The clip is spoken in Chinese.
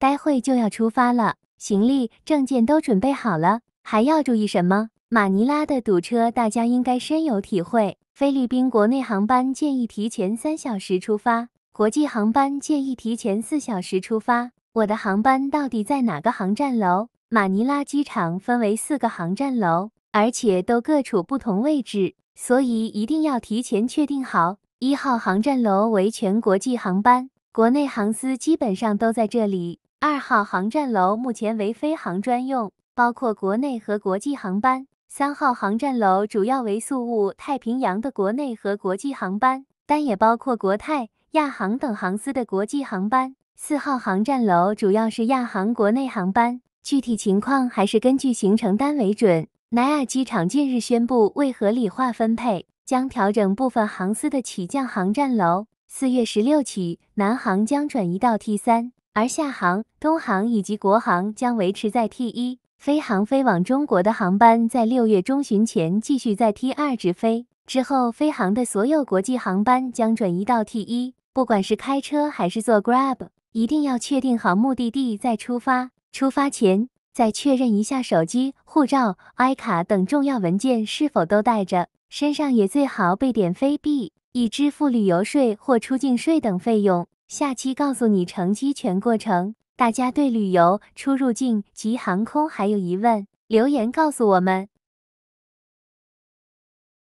待会就要出发了，行李、证件都准备好了，还要注意什么？马尼拉的堵车，大家应该深有体会。菲律宾国内航班建议提前三小时出发，国际航班建议提前四小时出发。我的航班到底在哪个航站楼？马尼拉机场分为四个航站楼，而且都各处不同位置，所以一定要提前确定好。一号航站楼为全国际航班，国内航司基本上都在这里。二号航站楼目前为飞航专用，包括国内和国际航班。三号航站楼主要为宿务太平洋的国内和国际航班，但也包括国泰、亚航等航司的国际航班。四号航站楼主要是亚航国内航班，具体情况还是根据行程单为准。南亚机场近日宣布为合理化分配，将调整部分航司的起降航站楼。四月十六起，南航将转移到 T 三。而厦航、东航以及国航将维持在 T 一，飞航飞往中国的航班在六月中旬前继续在 T 二直飞，之后飞航的所有国际航班将转移到 T 一。不管是开车还是坐 Grab，一定要确定好目的地再出发。出发前再确认一下手机、护照、i 卡等重要文件是否都带着，身上也最好备点飞币，以支付旅游税或出境税等费用。下期告诉你乘机全过程。大家对旅游、出入境及航空还有疑问，留言告诉我们。